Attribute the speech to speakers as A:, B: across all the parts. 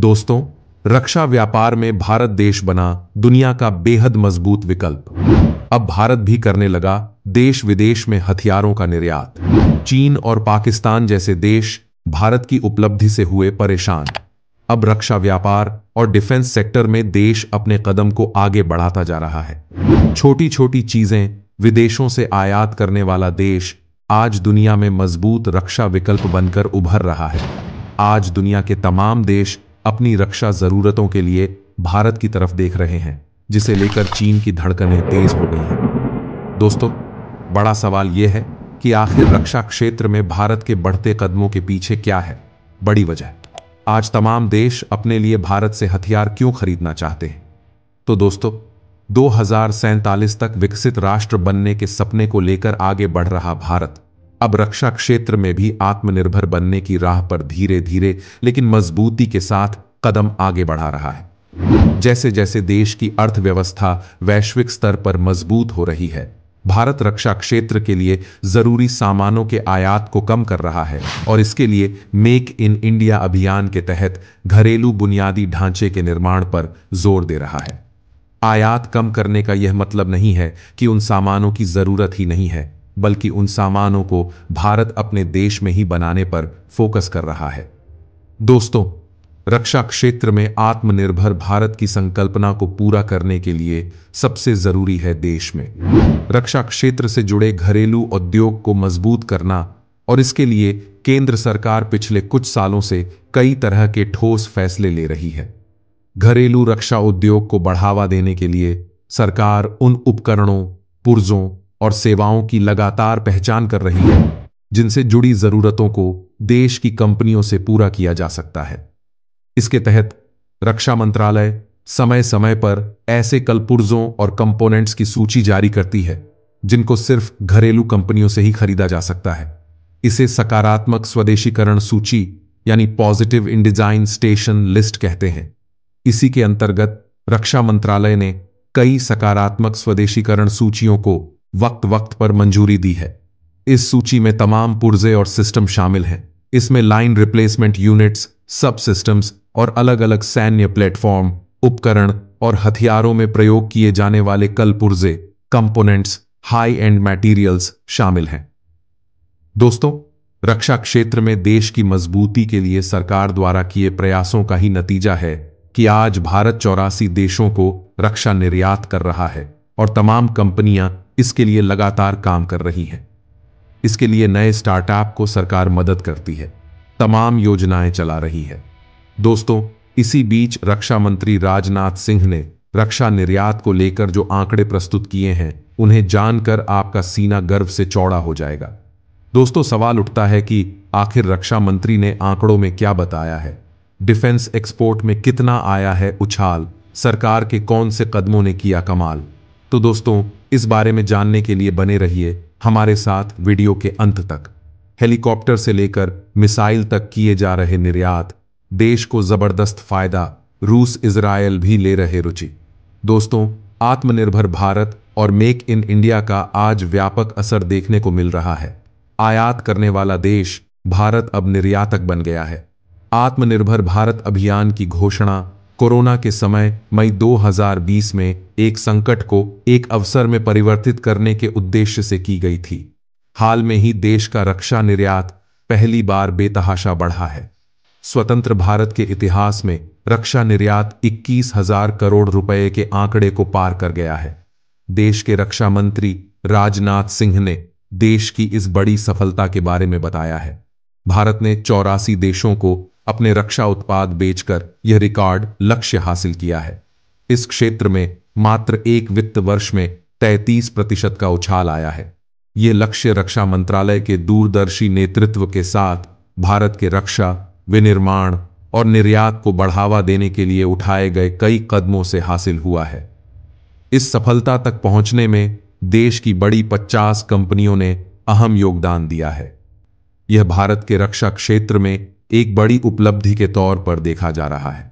A: दोस्तों रक्षा व्यापार में भारत देश बना दुनिया का बेहद मजबूत विकल्प अब भारत भी करने लगा देश विदेश में हथियारों का निर्यात चीन और पाकिस्तान जैसे देश भारत की उपलब्धि से हुए परेशान अब रक्षा व्यापार और डिफेंस सेक्टर में देश अपने कदम को आगे बढ़ाता जा रहा है छोटी छोटी चीजें विदेशों से आयात करने वाला देश आज दुनिया में मजबूत रक्षा विकल्प बनकर उभर रहा है आज दुनिया के तमाम देश अपनी रक्षा जरूरतों के लिए भारत की तरफ देख रहे हैं जिसे लेकर चीन की धड़कनें तेज हो गई हैं दोस्तों बड़ा सवाल यह है कि आखिर रक्षा क्षेत्र में भारत के बढ़ते कदमों के पीछे क्या है बड़ी वजह आज तमाम देश अपने लिए भारत से हथियार क्यों खरीदना चाहते हैं तो दोस्तों दो तक विकसित राष्ट्र बनने के सपने को लेकर आगे बढ़ रहा भारत अब रक्षा क्षेत्र में भी आत्मनिर्भर बनने की राह पर धीरे धीरे लेकिन मजबूती के साथ कदम आगे बढ़ा रहा है जैसे जैसे देश की अर्थव्यवस्था वैश्विक स्तर पर मजबूत हो रही है भारत रक्षा क्षेत्र के लिए जरूरी सामानों के आयात को कम कर रहा है और इसके लिए मेक इन इंडिया अभियान के तहत घरेलू बुनियादी ढांचे के निर्माण पर जोर दे रहा है आयात कम करने का यह मतलब नहीं है कि उन सामानों की जरूरत ही नहीं है बल्कि उन सामानों को भारत अपने देश में ही बनाने पर फोकस कर रहा है दोस्तों रक्षा क्षेत्र में आत्मनिर्भर भारत की संकल्पना को पूरा करने के लिए सबसे जरूरी है देश में रक्षा क्षेत्र से जुड़े घरेलू उद्योग को मजबूत करना और इसके लिए केंद्र सरकार पिछले कुछ सालों से कई तरह के ठोस फैसले ले रही है घरेलू रक्षा उद्योग को बढ़ावा देने के लिए सरकार उन उपकरणों पुर्जों और सेवाओं की लगातार पहचान कर रही है जिनसे जुड़ी जरूरतों को देश की कंपनियों से पूरा किया जा सकता है इसके तहत रक्षा मंत्रालय समय समय पर ऐसे कलपुर्जों और कंपोनेंट्स की सूची जारी करती है जिनको सिर्फ घरेलू कंपनियों से ही खरीदा जा सकता है इसे सकारात्मक स्वदेशीकरण सूची यानी positive indigenisation list कहते हैं इसी के अंतर्गत रक्षा मंत्रालय ने कई सकारात्मक स्वदेशीकरण सूचियों को वक्त वक्त पर मंजूरी दी है इस सूची में तमाम पुर्जे और सिस्टम शामिल हैं इसमें line replacement units subsystems और अलग अलग सैन्य प्लेटफॉर्म उपकरण और हथियारों में प्रयोग किए जाने वाले कल पुर्जे कंपोनेंट्स हाई एंड मटेरियल्स शामिल हैं दोस्तों रक्षा क्षेत्र में देश की मजबूती के लिए सरकार द्वारा किए प्रयासों का ही नतीजा है कि आज भारत चौरासी देशों को रक्षा निर्यात कर रहा है और तमाम कंपनियां इसके लिए लगातार काम कर रही है इसके लिए नए स्टार्टअप को सरकार मदद करती है तमाम योजनाएं चला रही है दोस्तों इसी बीच रक्षा मंत्री राजनाथ सिंह ने रक्षा निर्यात को लेकर जो आंकड़े प्रस्तुत किए हैं उन्हें जानकर आपका सीना गर्व से चौड़ा हो जाएगा दोस्तों सवाल उठता है कि आखिर रक्षा मंत्री ने आंकड़ों में क्या बताया है डिफेंस एक्सपोर्ट में कितना आया है उछाल सरकार के कौन से कदमों ने किया कमाल तो दोस्तों इस बारे में जानने के लिए बने रहिए हमारे साथ वीडियो के अंत तक हेलीकॉप्टर से लेकर मिसाइल तक किए जा रहे निर्यात देश को जबरदस्त फायदा रूस इसराइल भी ले रहे रुचि दोस्तों आत्मनिर्भर भारत और मेक इन इंडिया का आज व्यापक असर देखने को मिल रहा है आयात करने वाला देश भारत अब निर्यातक बन गया है आत्मनिर्भर भारत अभियान की घोषणा कोरोना के समय मई 2020 में एक संकट को एक अवसर में परिवर्तित करने के उद्देश्य से की गई थी हाल में ही देश का रक्षा निर्यात पहली बार बेतहाशा बढ़ा है स्वतंत्र भारत के इतिहास में रक्षा निर्यात इक्कीस हजार करोड़ रुपए के आंकड़े को पार कर गया है देश के रक्षा मंत्री राजनाथ सिंह ने देश की इस बड़ी सफलता के बारे में बताया है भारत ने चौरासी देशों को अपने रक्षा उत्पाद बेचकर यह रिकॉर्ड लक्ष्य हासिल किया है इस क्षेत्र में मात्र एक वित्त वर्ष में तैतीस प्रतिशत का उछाल आया है यह लक्ष्य रक्षा मंत्रालय के दूरदर्शी नेतृत्व के साथ भारत के रक्षा विनिर्माण और निर्यात को बढ़ावा देने के लिए उठाए गए कई कदमों से हासिल हुआ है इस सफलता तक पहुंचने में देश की बड़ी 50 कंपनियों ने अहम योगदान दिया है यह भारत के रक्षा क्षेत्र में एक बड़ी उपलब्धि के तौर पर देखा जा रहा है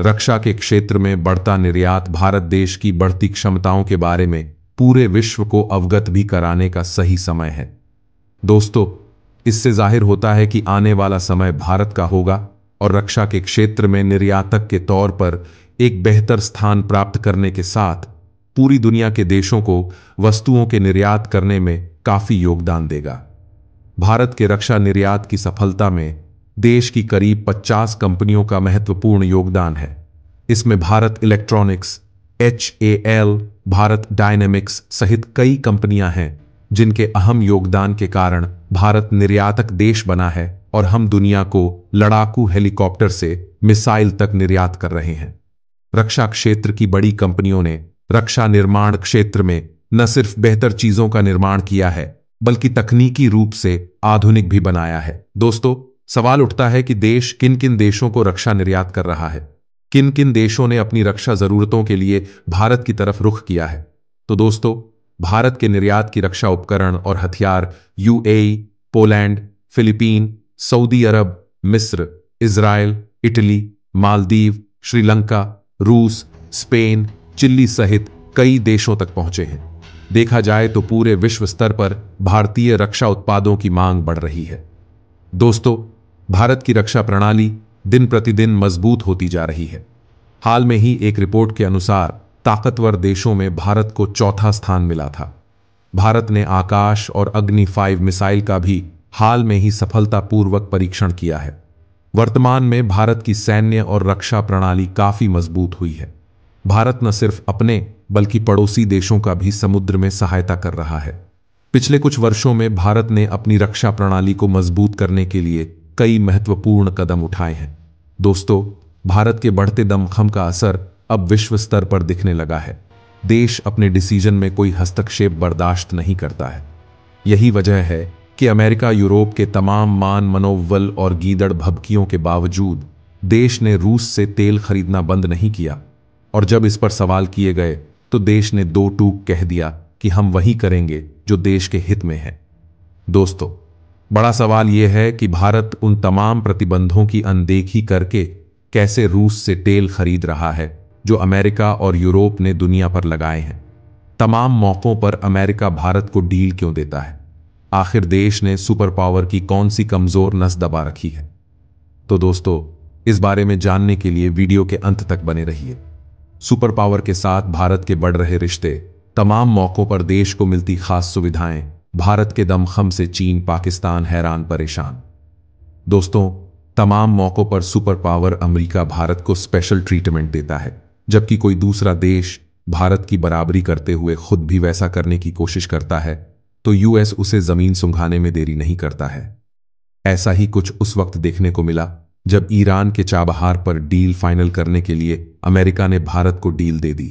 A: रक्षा के क्षेत्र में बढ़ता निर्यात भारत देश की बढ़ती क्षमताओं के बारे में पूरे विश्व को अवगत भी कराने का सही समय है दोस्तों इससे जाहिर होता है कि आने वाला समय भारत का होगा और रक्षा के क्षेत्र में निर्यातक के तौर पर एक बेहतर स्थान प्राप्त करने के साथ पूरी दुनिया के देशों को वस्तुओं के निर्यात करने में काफी योगदान देगा भारत के रक्षा निर्यात की सफलता में देश की करीब 50 कंपनियों का महत्वपूर्ण योगदान है इसमें Bharat electronics H A L Bharat dynamics सहित कई कंपनियां हैं जिनके अहम योगदान के कारण भारत निर्यातक देश बना है और हम दुनिया को लड़ाकू हेलीकॉप्टर से मिसाइल तक निर्यात कर रहे हैं रक्षा क्षेत्र की बड़ी कंपनियों ने रक्षा निर्माण क्षेत्र में न सिर्फ बेहतर चीजों का निर्माण किया है बल्कि तकनीकी रूप से आधुनिक भी बनाया है दोस्तों सवाल उठता है कि देश किन किन देशों को रक्षा निर्यात कर रहा है किन किन देशों ने अपनी रक्षा जरूरतों के लिए भारत की तरफ रुख किया है तो दोस्तों भारत के निर्यात की रक्षा उपकरण और हथियार UAE, Poland Philippine Saudi Arab मिस्र इसराइल इटली मालदीव श्रीलंका रूस स्पेन चिल्ली सहित कई देशों तक पहुंचे हैं देखा जाए तो पूरे विश्व स्तर पर भारतीय रक्षा उत्पादों की मांग बढ़ रही है दोस्तों भारत की रक्षा प्रणाली दिन प्रतिदिन मजबूत होती जा रही है हाल में ही एक रिपोर्ट के अनुसार ताकतवर देशों में भारत को चौथा स्थान मिला था भारत ने आकाश और अग्नि फाइव मिसाइल का भी हाल में ही सफलतापूर्वक परीक्षण किया है वर्तमान में भारत की सैन्य और रक्षा प्रणाली काफी मजबूत हुई है भारत न सिर्फ अपने बल्कि पड़ोसी देशों का भी समुद्र में सहायता कर रहा है पिछले कुछ वर्षों में भारत ने अपनी रक्षा प्रणाली को मजबूत करने के लिए कई महत्वपूर्ण कदम उठाए हैं दोस्तों भारत के बढ़ते दमखम का असर अब विश्व स्तर पर दिखने लगा है देश अपने डिसीजन में कोई हस्तक्षेप बर्दाश्त नहीं करता है यही वजह है कि अमेरिका यूरोप के तमाम मान मनोवल और गीदड़ भबकियों के बावजूद देश ने रूस से तेल खरीदना बंद नहीं किया और जब इस पर सवाल किए गए तो देश ने दो टूक कह दिया कि हम वही करेंगे जो देश के हित में है दोस्तों बड़ा सवाल यह है कि भारत उन तमाम प्रतिबंधों की अनदेखी करके कैसे रूस से तेल खरीद रहा है जो अमेरिका और यूरोप ने दुनिया पर लगाए हैं तमाम मौक़ों पर अमेरिका भारत को डील क्यों देता है आखिर देश ने सुपर पावर की कौन सी कमज़ोर नस दबा रखी है तो दोस्तों इस बारे में जानने के लिए वीडियो के अंत तक बने रहिए सुपर पावर के साथ भारत के बढ़ रहे रिश्ते तमाम मौक़ों पर देश को मिलती खास सुविधाएं भारत के दमखम से चीन पाकिस्तान हैरान परेशान दोस्तों तमाम मौकों पर सुपर पावर अमेरिका भारत को स्पेशल ट्रीटमेंट देता है जबकि कोई दूसरा देश भारत की बराबरी करते हुए खुद भी वैसा करने की कोशिश करता है तो यूएस उसे जमीन सुंघाने में देरी नहीं करता है ऐसा ही कुछ उस वक्त देखने को मिला जब ईरान के चाबहार पर डील फाइनल करने के लिए अमेरिका ने भारत को डील दे दी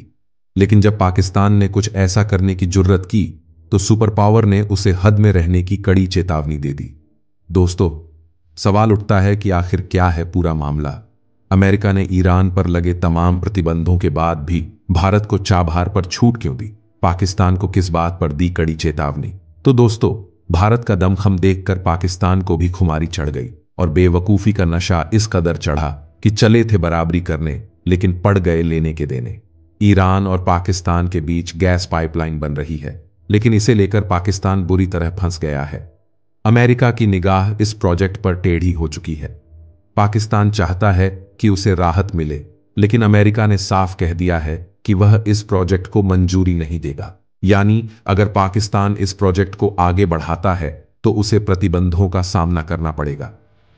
A: लेकिन जब पाकिस्तान ने कुछ ऐसा करने की जरूरत की तो सुपर पावर ने उसे हद में रहने की कड़ी चेतावनी दे दी दोस्तों सवाल उठता है कि आखिर क्या है पूरा मामला अमेरिका ने ईरान पर लगे तमाम प्रतिबंधों के बाद भी भारत को चाबहार पर छूट क्यों दी पाकिस्तान को किस बात पर दी कड़ी चेतावनी तो दोस्तों भारत का दमखम देखकर पाकिस्तान को भी खुमारी चढ़ गई और बेवकूफी का नशा इस कदर चढ़ा कि चले थे बराबरी करने लेकिन पड़ गए लेने के देने ईरान और पाकिस्तान के बीच गैस पाइपलाइन बन रही है लेकिन इसे लेकर पाकिस्तान बुरी तरह फंस गया है अमेरिका की निगाह इस प्रोजेक्ट पर टेढ़ी हो चुकी है पाकिस्तान चाहता है कि उसे राहत मिले लेकिन अमेरिका ने साफ कह दिया है कि वह इस प्रोजेक्ट को मंजूरी नहीं देगा यानी अगर पाकिस्तान इस प्रोजेक्ट को आगे बढ़ाता है तो उसे प्रतिबंधों का सामना करना पड़ेगा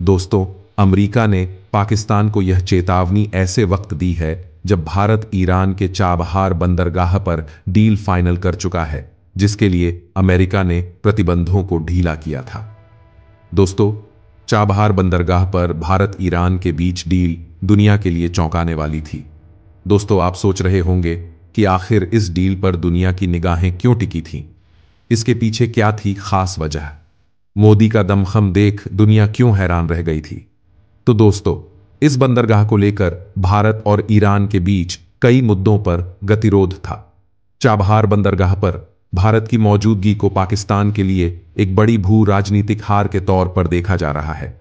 A: दोस्तों अमेरिका ने पाकिस्तान को यह चेतावनी ऐसे वक्त दी है जब भारत ईरान के चाबहार बंदरगाह पर डील फाइनल कर चुका है जिसके लिए अमेरिका ने प्रतिबंधों को ढीला किया था दोस्तों चाबहार बंदरगाह पर भारत ईरान के बीच डील दुनिया के लिए चौंकाने वाली थी दोस्तों आप सोच रहे होंगे कि आखिर इस डील पर दुनिया की निगाहें क्यों टिकी थीं इसके पीछे क्या थी खास वजह मोदी का दमखम देख दुनिया क्यों हैरान रह गई थी तो दोस्तों इस बंदरगाह को लेकर भारत और ईरान के बीच कई मुद्दों पर गतिरोध था चाबहार बंदरगाह पर भारत की मौजूदगी को पाकिस्तान के लिए एक बड़ी भू राजनीतिक हार के तौर पर देखा जा रहा है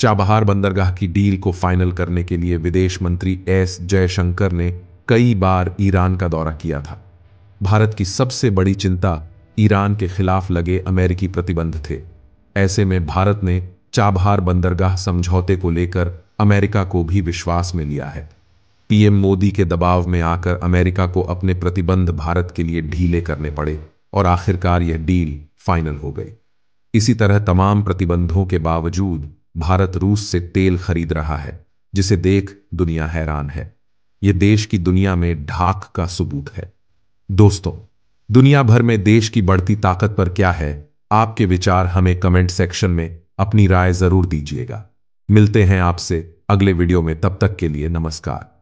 A: चाबहार बंदरगाह की डील को फाइनल करने के लिए विदेश मंत्री एस जयशंकर ने कई बार ईरान का दौरा किया था भारत की सबसे बड़ी चिंता ईरान के खिलाफ लगे अमेरिकी प्रतिबंध थे ऐसे में भारत ने चाबहार बंदरगाह समझौते को लेकर अमेरिका को भी विश्वास में लिया है पीएम मोदी के दबाव में आकर अमेरिका को अपने प्रतिबंध भारत के लिए ढीले करने पड़े और आखिरकार यह डील फाइनल हो गई इसी तरह तमाम प्रतिबंधों के बावजूद भारत रूस से तेल खरीद रहा है जिसे देख दुनिया हैरान है यह देश की दुनिया में ढाक का सबूत है दोस्तों दुनिया भर में देश की बढ़ती ताकत पर क्या है आपके विचार हमें कमेंट सेक्शन में अपनी राय जरूर दीजिएगा मिलते हैं आपसे अगले वीडियो में तब तक के लिए नमस्कार